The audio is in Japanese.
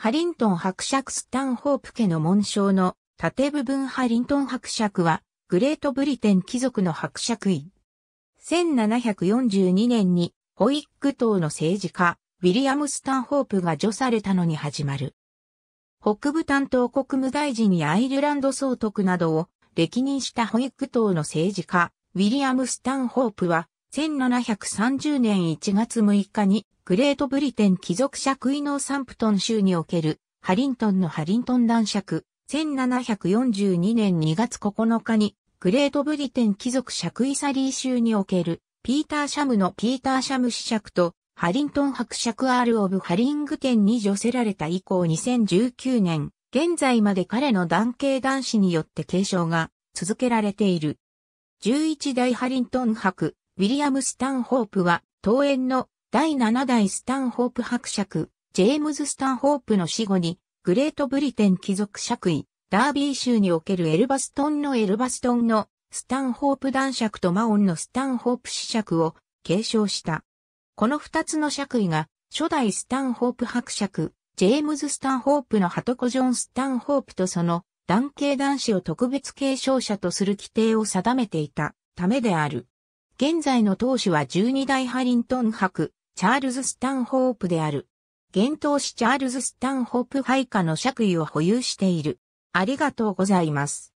ハリントン伯爵スタンホープ家の紋章の縦部分ハリントン伯爵はグレートブリテン貴族の伯爵位。1742年にホイック島の政治家、ウィリアム・スタンホープが除されたのに始まる。北部担当国務大臣やアイルランド総督などを歴任したホイック島の政治家、ウィリアム・スタンホープは1730年1月6日に、グレートブリテン貴族爵位のサンプトン州における、ハリントンのハリントン男爵、1742年2月9日に、グレートブリテン貴族爵位サリー州における、ピーター・シャムのピーター・シャム子爵と、ハリントン伯爵アール・オブ・ハリング店に除せられた以降2019年、現在まで彼の男系男子によって継承が続けられている。11代ハリントン伯、ウィリアム・スタンホープは、当園の第7代スタンホープ伯爵、ジェームズ・スタンホープの死後に、グレートブリテン貴族爵位、ダービー州におけるエルバストンのエルバストンのスタンホープ男爵とマオンのスタンホープ子爵を継承した。この二つの爵位が初代スタンホープ伯爵、ジェームズ・スタンホープのハトコ・ジョン・スタンホープとその男系男子を特別継承者とする規定を定めていたためである。現在の当主は12代ハリントン博、チャールズ・スタンホープである。現当主チャールズ・スタンホープ配下の爵位を保有している。ありがとうございます。